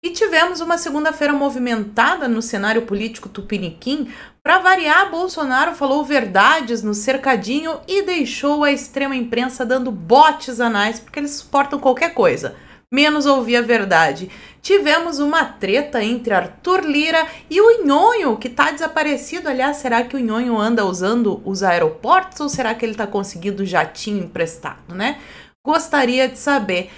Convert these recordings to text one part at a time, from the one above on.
E tivemos uma segunda-feira movimentada no cenário político tupiniquim. Para variar, Bolsonaro falou verdades no cercadinho e deixou a extrema imprensa dando botes anais, porque eles suportam qualquer coisa, menos ouvir a verdade. Tivemos uma treta entre Arthur Lira e o Nhonho, que está desaparecido. Aliás, será que o Nhonho anda usando os aeroportos ou será que ele está conseguindo jatinho emprestado, né? Gostaria de saber.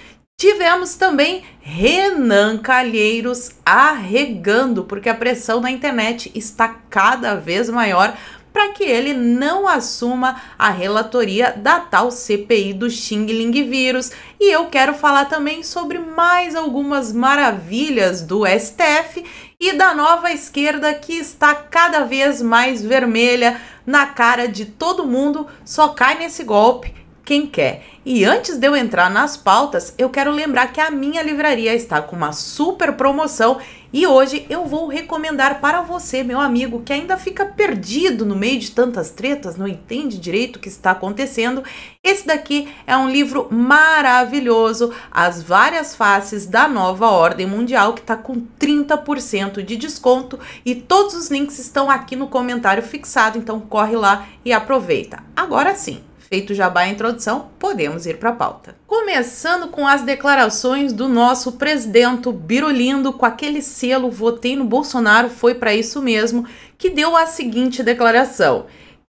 Tivemos também Renan Calheiros arregando, porque a pressão na internet está cada vez maior para que ele não assuma a relatoria da tal CPI do Xing Ling vírus. E eu quero falar também sobre mais algumas maravilhas do STF e da nova esquerda que está cada vez mais vermelha na cara de todo mundo, só cai nesse golpe quem quer. E antes de eu entrar nas pautas, eu quero lembrar que a minha livraria está com uma super promoção e hoje eu vou recomendar para você, meu amigo, que ainda fica perdido no meio de tantas tretas, não entende direito o que está acontecendo. Esse daqui é um livro maravilhoso, As Várias Faces da Nova Ordem Mundial, que está com 30% de desconto e todos os links estão aqui no comentário fixado, então corre lá e aproveita. Agora sim! Feito jabá a introdução, podemos ir para a pauta. Começando com as declarações do nosso presidente Birolindo, com aquele selo votei no Bolsonaro, foi para isso mesmo, que deu a seguinte declaração.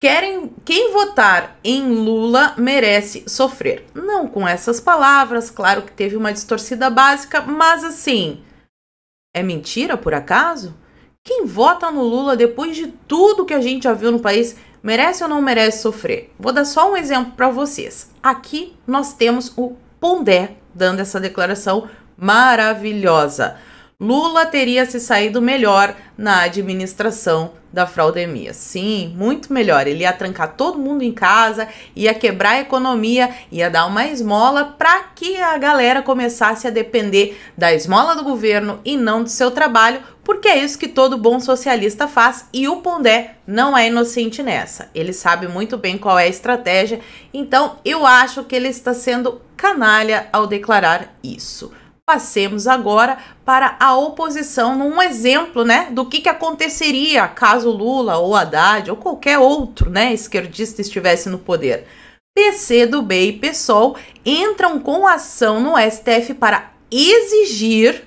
Querem, quem votar em Lula merece sofrer. Não com essas palavras, claro que teve uma distorcida básica, mas assim, é mentira por acaso? Quem vota no Lula depois de tudo que a gente já viu no país merece ou não merece sofrer? Vou dar só um exemplo para vocês. Aqui nós temos o Pondé dando essa declaração maravilhosa. Lula teria se saído melhor na administração da fraudemia. Sim, muito melhor. Ele ia trancar todo mundo em casa, ia quebrar a economia, ia dar uma esmola para que a galera começasse a depender da esmola do governo e não do seu trabalho, porque é isso que todo bom socialista faz e o Pondé não é inocente nessa. Ele sabe muito bem qual é a estratégia, então eu acho que ele está sendo canalha ao declarar isso. Passemos agora para a oposição num exemplo, né, do que, que aconteceria caso Lula ou Haddad ou qualquer outro, né, esquerdista estivesse no poder. PC do B e PSOL entram com ação no STF para exigir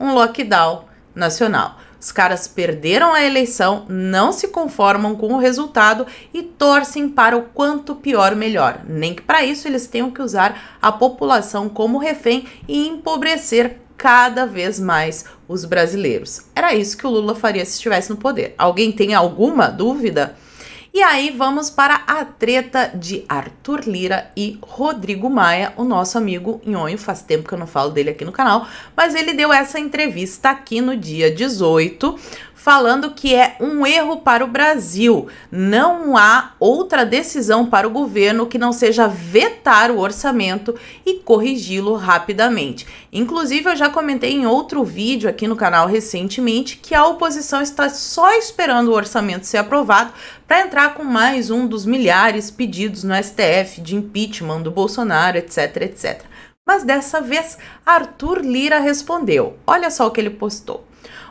um lockdown nacional. Os caras perderam a eleição, não se conformam com o resultado e torcem para o quanto pior melhor, nem que para isso eles tenham que usar a população como refém e empobrecer cada vez mais os brasileiros. Era isso que o Lula faria se estivesse no poder. Alguém tem alguma dúvida? E aí vamos para a treta de Arthur Lira e Rodrigo Maia, o nosso amigo Nhonho. Faz tempo que eu não falo dele aqui no canal, mas ele deu essa entrevista aqui no dia 18 falando que é um erro para o Brasil. Não há outra decisão para o governo que não seja vetar o orçamento e corrigi-lo rapidamente. Inclusive, eu já comentei em outro vídeo aqui no canal recentemente que a oposição está só esperando o orçamento ser aprovado para entrar com mais um dos milhares pedidos no STF de impeachment do Bolsonaro, etc, etc. Mas dessa vez, Arthur Lira respondeu. Olha só o que ele postou.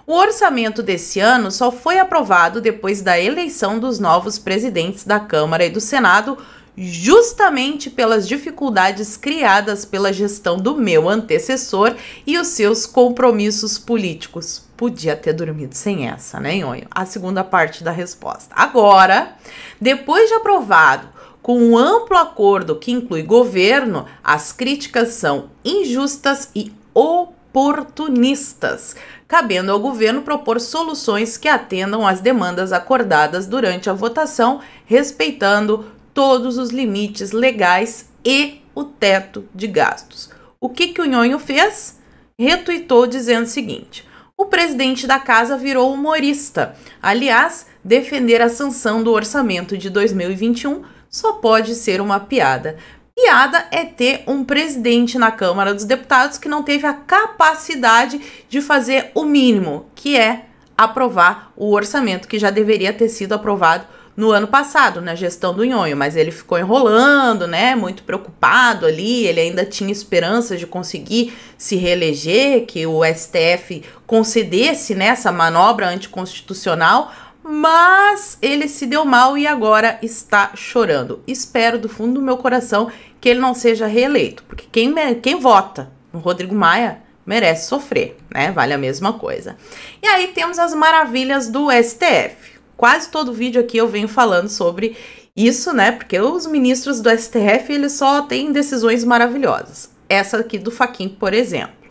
O orçamento desse ano só foi aprovado depois da eleição dos novos presidentes da Câmara e do Senado, justamente pelas dificuldades criadas pela gestão do meu antecessor e os seus compromissos políticos. Podia ter dormido sem essa, né, Nhonho? A segunda parte da resposta. Agora, depois de aprovado com um amplo acordo que inclui governo, as críticas são injustas e opostas oportunistas, cabendo ao governo propor soluções que atendam às demandas acordadas durante a votação, respeitando todos os limites legais e o teto de gastos. O que, que o Nhonho fez? Retuitou dizendo o seguinte: o presidente da casa virou humorista. Aliás, defender a sanção do orçamento de 2021 só pode ser uma piada piada é ter um presidente na Câmara dos Deputados que não teve a capacidade de fazer o mínimo, que é aprovar o orçamento que já deveria ter sido aprovado no ano passado, na gestão do Nhonho, mas ele ficou enrolando, né? Muito preocupado ali, ele ainda tinha esperança de conseguir se reeleger, que o STF concedesse nessa né, manobra anticonstitucional, mas ele se deu mal e agora está chorando. Espero do fundo do meu coração que ele não seja reeleito, porque quem, quem vota no Rodrigo Maia merece sofrer, né? Vale a mesma coisa. E aí temos as maravilhas do STF. Quase todo vídeo aqui eu venho falando sobre isso, né? Porque os ministros do STF, eles só têm decisões maravilhosas. Essa aqui do Faquin, por exemplo.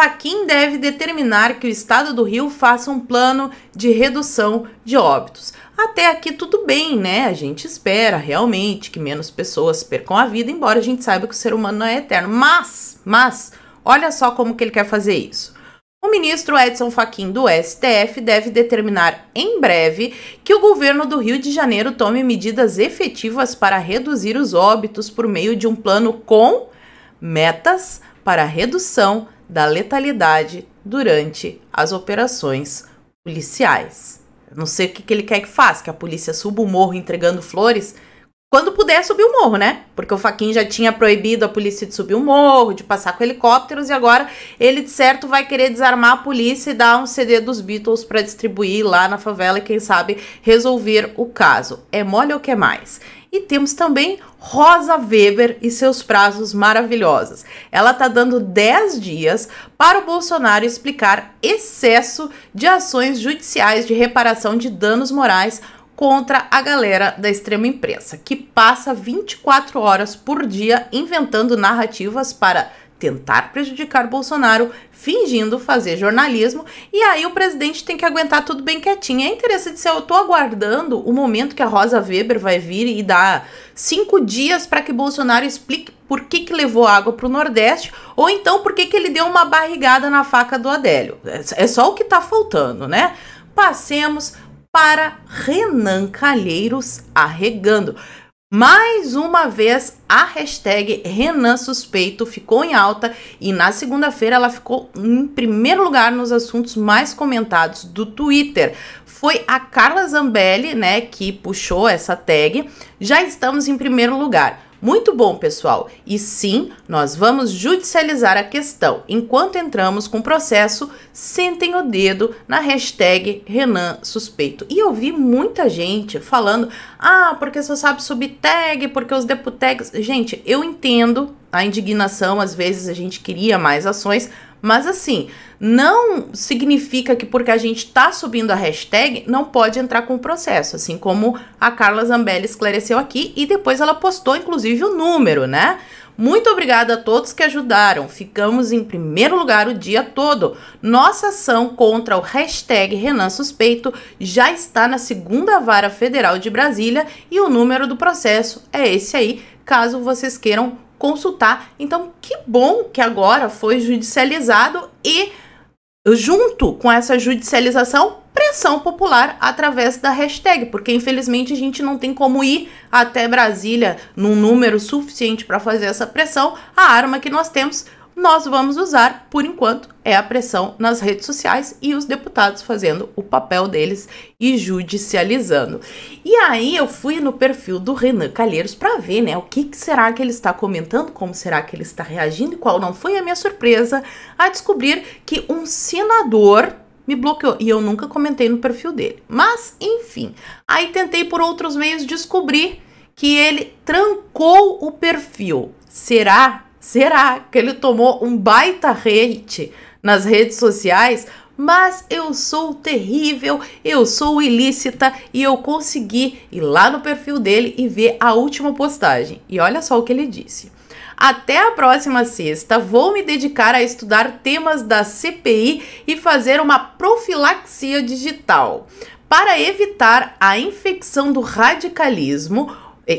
Faquim deve determinar que o estado do Rio faça um plano de redução de óbitos. Até aqui tudo bem, né? A gente espera realmente que menos pessoas percam a vida, embora a gente saiba que o ser humano não é eterno. Mas, mas, olha só como que ele quer fazer isso. O ministro Edson Fachin do STF deve determinar em breve que o governo do Rio de Janeiro tome medidas efetivas para reduzir os óbitos por meio de um plano com metas para redução da letalidade durante as operações policiais. Não sei o que, que ele quer que faça, que a polícia suba o morro entregando flores. Quando puder subir o morro, né? Porque o Faquin já tinha proibido a polícia de subir o morro, de passar com helicópteros, e agora ele, de certo, vai querer desarmar a polícia e dar um CD dos Beatles para distribuir lá na favela e, quem sabe, resolver o caso. É mole ou que mais? E temos também Rosa Weber e seus prazos maravilhosos. Ela está dando 10 dias para o Bolsonaro explicar excesso de ações judiciais de reparação de danos morais contra a galera da extrema imprensa, que passa 24 horas por dia inventando narrativas para tentar prejudicar Bolsonaro, fingindo fazer jornalismo, e aí o presidente tem que aguentar tudo bem quietinho. É interessante se eu tô aguardando o momento que a Rosa Weber vai vir e dar cinco dias para que Bolsonaro explique por que, que levou água para o Nordeste, ou então por que, que ele deu uma barrigada na faca do Adélio. É, é só o que está faltando, né? Passemos para Renan Calheiros arregando. Mais uma vez, a hashtag Renan Suspeito ficou em alta e na segunda-feira ela ficou em primeiro lugar nos assuntos mais comentados do Twitter. Foi a Carla Zambelli, né, que puxou essa tag. Já estamos em primeiro lugar. Muito bom, pessoal. E sim, nós vamos judicializar a questão. Enquanto entramos com o processo, sentem o dedo na hashtag Renan suspeito. E eu vi muita gente falando: "Ah, porque só sabe subtag, porque os deputegs... Gente, eu entendo a indignação, às vezes a gente queria mais ações, mas assim, não significa que porque a gente está subindo a hashtag, não pode entrar com o processo, assim como a Carla Zambelli esclareceu aqui e depois ela postou inclusive o número, né? Muito obrigada a todos que ajudaram. Ficamos em primeiro lugar o dia todo. Nossa ação contra o hashtag Renan Suspeito já está na segunda vara federal de Brasília e o número do processo é esse aí, caso vocês queiram consultar. Então, que bom que agora foi judicializado e, junto com essa judicialização, pressão popular através da hashtag, porque infelizmente a gente não tem como ir até Brasília num número suficiente para fazer essa pressão. A arma que nós temos nós vamos usar, por enquanto, é a pressão nas redes sociais e os deputados fazendo o papel deles e judicializando. E aí eu fui no perfil do Renan Calheiros para ver, né, o que, que, será que ele está comentando, como será que ele está reagindo e qual não foi a minha surpresa a descobrir que um senador me bloqueou e eu nunca comentei no perfil dele. Mas, enfim, aí tentei por outros meios descobrir que ele trancou o perfil. Será será que ele tomou um baita hate nas redes sociais? Mas eu sou terrível, eu sou ilícita e eu consegui ir lá no perfil dele e ver a última postagem. E olha só o que ele disse. Até a próxima sexta, vou me dedicar a estudar temas da CPI e fazer uma profilaxia digital para evitar a infecção do radicalismo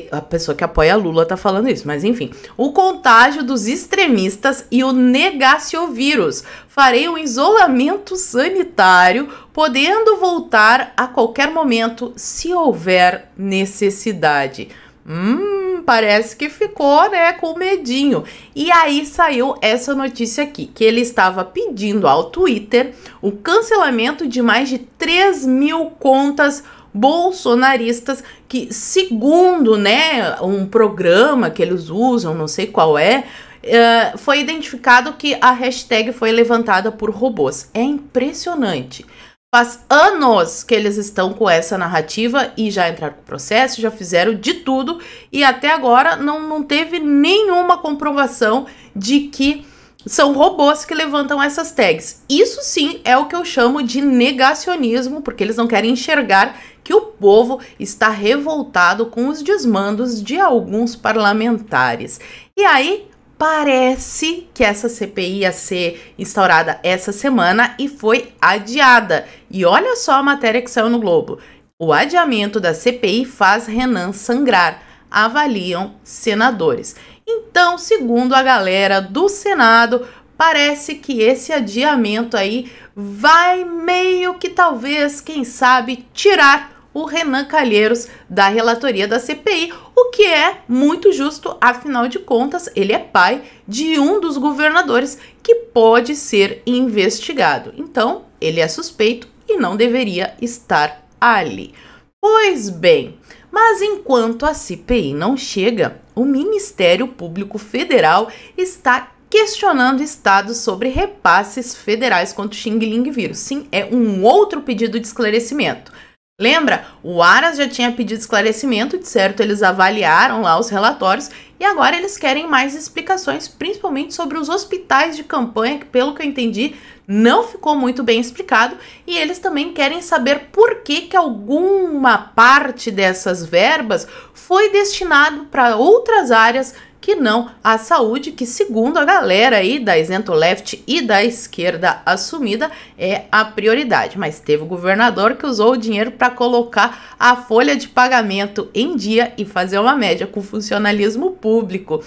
a pessoa que apoia Lula tá falando isso, mas enfim. O contágio dos extremistas e o negaciovírus. Farei um isolamento sanitário, podendo voltar a qualquer momento, se houver necessidade. Hum, parece que ficou, né, com medinho. E aí saiu essa notícia aqui, que ele estava pedindo ao Twitter o cancelamento de mais de 3 mil contas bolsonaristas que, segundo né, um programa que eles usam, não sei qual é, Uh, foi identificado que a hashtag foi levantada por robôs. É impressionante. Faz anos que eles estão com essa narrativa e já entraram com o processo, já fizeram de tudo e até agora não, não teve nenhuma comprovação de que são robôs que levantam essas tags. Isso sim é o que eu chamo de negacionismo, porque eles não querem enxergar que o povo está revoltado com os desmandos de alguns parlamentares. E aí parece que essa CPI ia ser instaurada essa semana e foi adiada. E olha só a matéria que saiu no Globo. O adiamento da CPI faz Renan sangrar, avaliam senadores. Então, segundo a galera do Senado, parece que esse adiamento aí vai meio que talvez, quem sabe, tirar o Renan Calheiros da relatoria da CPI, o que é muito justo, afinal de contas, ele é pai de um dos governadores que pode ser investigado. Então, ele é suspeito e não deveria estar ali. Pois bem, mas enquanto a CPI não chega, o Ministério Público Federal está questionando estados sobre repasses federais contra o Xing Ling vírus. Sim, é um outro pedido de esclarecimento. Lembra? O Aras já tinha pedido esclarecimento, de certo eles avaliaram lá os relatórios e agora eles querem mais explicações, principalmente sobre os hospitais de campanha, que pelo que eu entendi, não ficou muito bem explicado e eles também querem saber por que, que alguma parte dessas verbas foi destinado para outras áreas que não a saúde, que segundo a galera aí da isento left e da esquerda assumida é a prioridade. Mas teve o governador que usou o dinheiro para colocar a folha de pagamento em dia e fazer uma média com funcionalismo público.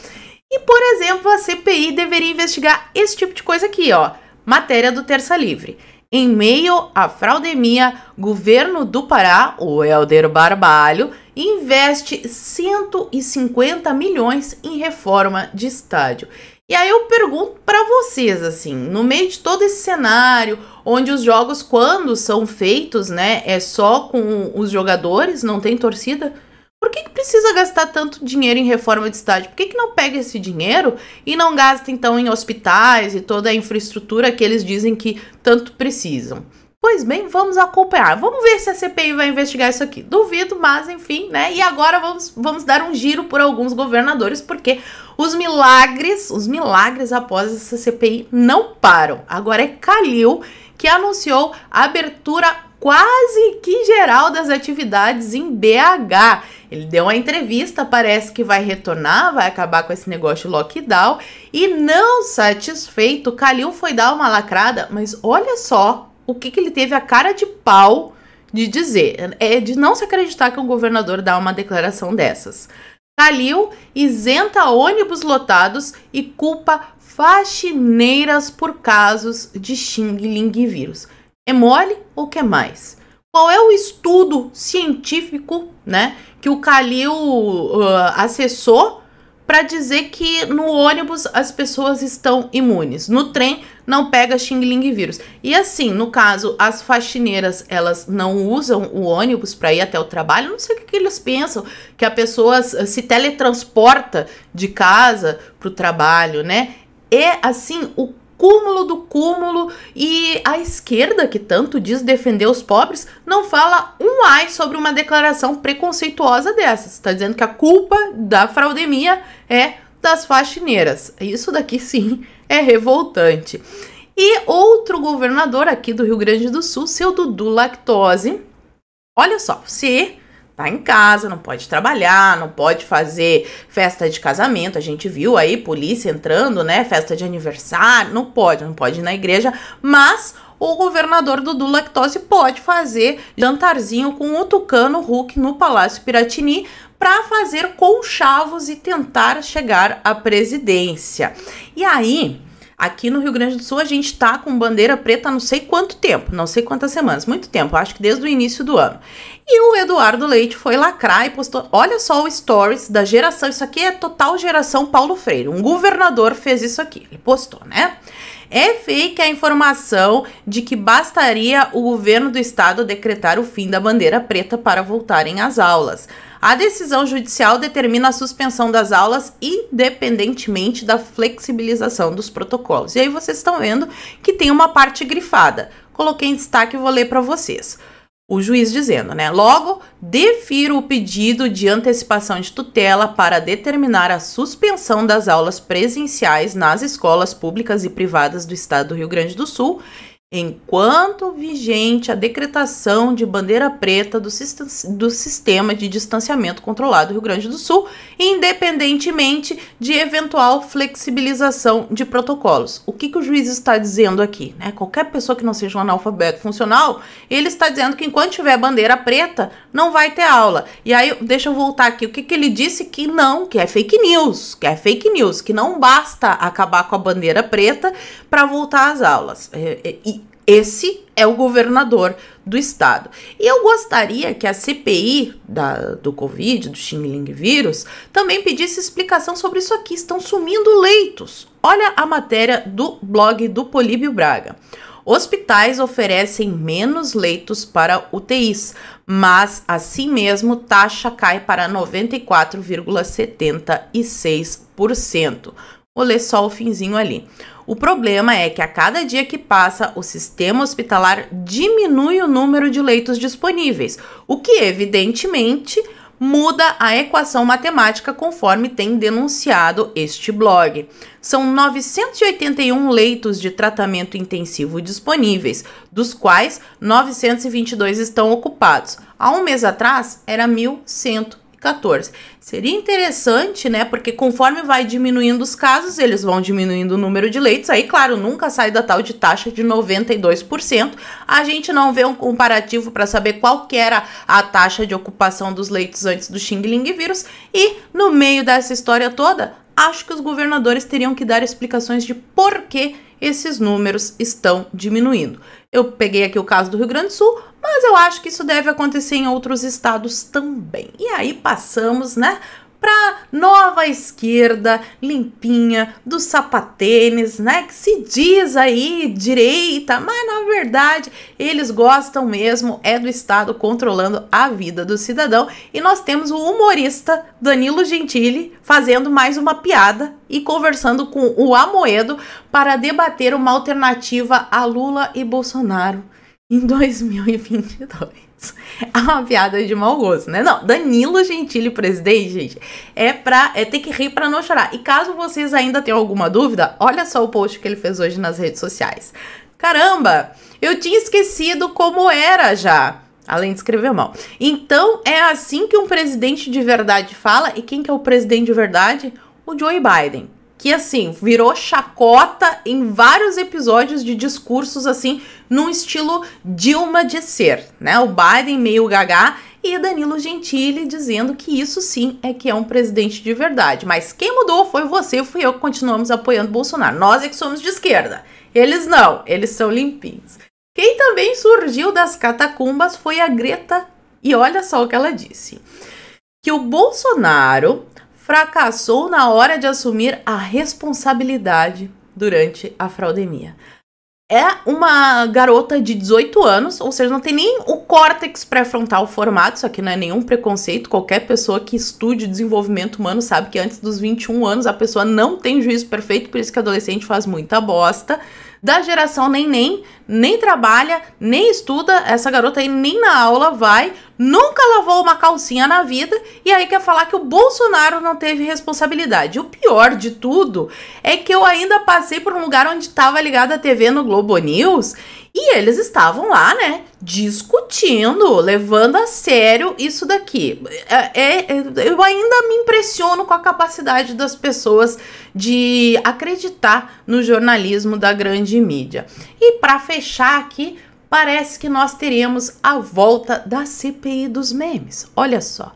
E, por exemplo, a CPI deveria investigar esse tipo de coisa aqui, ó Matéria do Terça Livre. Em meio à fraudemia, governo do Pará, o Helder Barbalho, investe 150 milhões em reforma de estádio. E aí eu pergunto para vocês assim, no meio de todo esse cenário, onde os jogos quando são feitos, né, é só com os jogadores, não tem torcida, que, que precisa gastar tanto dinheiro em reforma de estádio? Por que, que não pega esse dinheiro e não gasta então em hospitais e toda a infraestrutura que eles dizem que tanto precisam? Pois bem, vamos acompanhar. Vamos ver se a CPI vai investigar isso aqui. Duvido, mas enfim, né? E agora vamos, vamos dar um giro por alguns governadores, porque os milagres, os milagres após essa CPI não param. Agora é Calil que anunciou a abertura quase que geral das atividades em BH. Ele deu uma entrevista, parece que vai retornar, vai acabar com esse negócio lockdown. E não satisfeito, Calil foi dar uma lacrada, mas olha só o que, que ele teve a cara de pau de dizer. É de não se acreditar que um governador dá uma declaração dessas. Calil isenta ônibus lotados e culpa faxineiras por casos de Xing Ling vírus. É mole ou quer mais? Qual é o estudo científico, né, que o Calil uh, acessou para dizer que no ônibus as pessoas estão imunes, no trem não pega xing-ling vírus. E assim, no caso, as faxineiras, elas não usam o ônibus para ir até o trabalho, não sei o que, que eles pensam, que a pessoa se teletransporta de casa para o trabalho, né? É assim, o cúmulo do cúmulo e a esquerda, que tanto diz defender os pobres, não fala um ai sobre uma declaração preconceituosa dessas. Está dizendo que a culpa da fraudemia é das faxineiras. Isso daqui sim é revoltante. E outro governador aqui do Rio Grande do Sul, seu Dudu Lactose. Olha só, se tá em casa, não pode trabalhar, não pode fazer festa de casamento. A gente viu aí polícia entrando, né? Festa de aniversário, não pode, não pode ir na igreja, mas o governador Dudu Lactose pode fazer jantarzinho com o Tucano Hulk no Palácio Piratini para fazer conchavos e tentar chegar à presidência. E aí, Aqui no Rio Grande do Sul a gente está com bandeira preta não sei quanto tempo, não sei quantas semanas, muito tempo, acho que desde o início do ano. E o Eduardo Leite foi lacrar e postou, olha só o stories da geração, isso aqui é total geração Paulo Freire, um governador fez isso aqui, ele postou, né? É fake a informação de que bastaria o governo do estado decretar o fim da bandeira preta para voltarem às aulas. A decisão judicial determina a suspensão das aulas independentemente da flexibilização dos protocolos. E aí vocês estão vendo que tem uma parte grifada. Coloquei em destaque e vou ler para vocês. O juiz dizendo, né? Logo, defiro o pedido de antecipação de tutela para determinar a suspensão das aulas presenciais nas escolas públicas e privadas do estado do Rio Grande do Sul enquanto vigente a decretação de bandeira preta do, do, sistema de distanciamento controlado do Rio Grande do Sul, independentemente de eventual flexibilização de protocolos. O que, que o juiz está dizendo aqui? Né? Qualquer pessoa que não seja um analfabeto funcional, ele está dizendo que enquanto tiver bandeira preta, não vai ter aula. E aí, deixa eu voltar aqui, o que, que ele disse que não, que é fake news, que é fake news, que não basta acabar com a bandeira preta para voltar às aulas. É, é, e, esse é o governador do estado. E eu gostaria que a CPI da, do Covid, do Xingling vírus, também pedisse explicação sobre isso aqui. Estão sumindo leitos. Olha a matéria do blog do Políbio Braga. Hospitais oferecem menos leitos para UTIs, mas assim mesmo taxa cai para 94,76%. Vou ler só o finzinho ali. O problema é que a cada dia que passa, o sistema hospitalar diminui o número de leitos disponíveis, o que evidentemente muda a equação matemática conforme tem denunciado este blog. São 981 leitos de tratamento intensivo disponíveis, dos quais 922 estão ocupados. Há um mês atrás era 1100 14. Seria interessante, né? Porque conforme vai diminuindo os casos, eles vão diminuindo o número de leitos. Aí, claro, nunca sai da tal de taxa de 92%. A gente não vê um comparativo para saber qual era a taxa de ocupação dos leitos antes do Xing vírus. E no meio dessa história toda, acho que os governadores teriam que dar explicações de por que esses números estão diminuindo. Eu peguei aqui o caso do Rio Grande do Sul, mas eu acho que isso deve acontecer em outros estados também. E aí passamos, né, para nova esquerda, limpinha, dos sapatênis, né? Que se diz aí direita, mas na verdade eles gostam mesmo é do Estado controlando a vida do cidadão. E nós temos o humorista Danilo Gentili fazendo mais uma piada e conversando com o Amoedo para debater uma alternativa a Lula e Bolsonaro em 2022. É uma piada de mau gosto, né? Não, Danilo Gentili, presidente, gente, é pra é ter que rir para não chorar. E caso vocês ainda tenham alguma dúvida, olha só o post que ele fez hoje nas redes sociais. Caramba, eu tinha esquecido como era já. Além de escrever mal. Então, é assim que um presidente de verdade fala. E quem que é o presidente de verdade? O Joe Biden que assim, virou chacota em vários episódios de discursos assim, num estilo Dilma de ser, né? O Biden meio gaga e Danilo Gentili dizendo que isso sim é que é um presidente de verdade. Mas quem mudou foi você fui eu que continuamos apoiando Bolsonaro. Nós é que somos de esquerda. Eles não, eles são limpinhos. Quem também surgiu das catacumbas foi a Greta, e olha só o que ela disse: que o Bolsonaro fracassou na hora de assumir a responsabilidade durante a fraudemia. É uma garota de 18 anos, ou seja, não tem nem o córtex pré-frontal formado, isso aqui não é nenhum preconceito. Qualquer pessoa que estude desenvolvimento humano sabe que antes dos 21 anos a pessoa não tem juízo perfeito, por isso que adolescente faz muita bosta, da geração nem nem, nem trabalha, nem estuda, essa garota aí nem na aula vai, nunca lavou uma calcinha na vida e aí quer falar que o Bolsonaro não teve responsabilidade. O pior de tudo é que eu ainda passei por um lugar onde estava ligada a TV no Globo News e eles estavam lá, né, discutindo, levando a sério isso daqui. É, é, é, eu ainda me impressiono com a capacidade das pessoas de acreditar no jornalismo da grande mídia. E para fechar aqui, parece que nós teremos a volta da CPI dos memes. Olha só.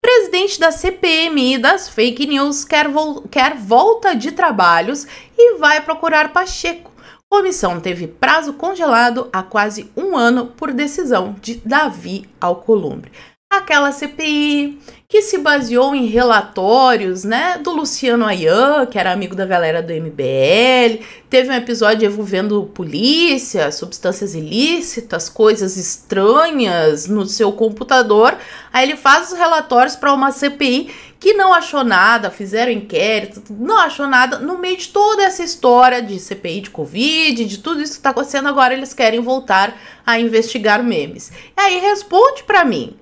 Presidente da CPMI das fake news quer, quer volta de trabalhos e vai procurar Pacheco Comissão teve prazo congelado há quase um ano por decisão de Davi Alcolumbre aquela CPI que se baseou em relatórios, né, do Luciano Ayan, que era amigo da galera do MBL, teve um episódio envolvendo polícia, substâncias ilícitas, coisas estranhas no seu computador. Aí ele faz os relatórios para uma CPI que não achou nada, fizeram inquérito, não achou nada. No meio de toda essa história de CPI de Covid, de tudo isso que está acontecendo agora, eles querem voltar a investigar memes. E aí responde para mim.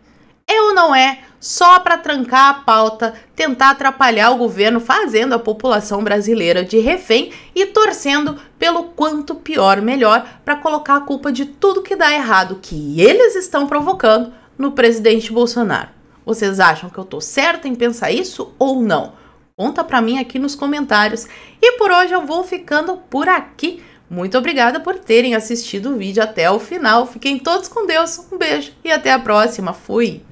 É ou não é? Só para trancar a pauta, tentar atrapalhar o governo, fazendo a população brasileira de refém e torcendo pelo quanto pior melhor para colocar a culpa de tudo que dá errado que eles estão provocando no presidente Bolsonaro. Vocês acham que eu tô certa em pensar isso ou não? Conta para mim aqui nos comentários. E por hoje eu vou ficando por aqui. Muito obrigada por terem assistido o vídeo até o final. Fiquem todos com Deus. Um beijo e até a próxima. Fui!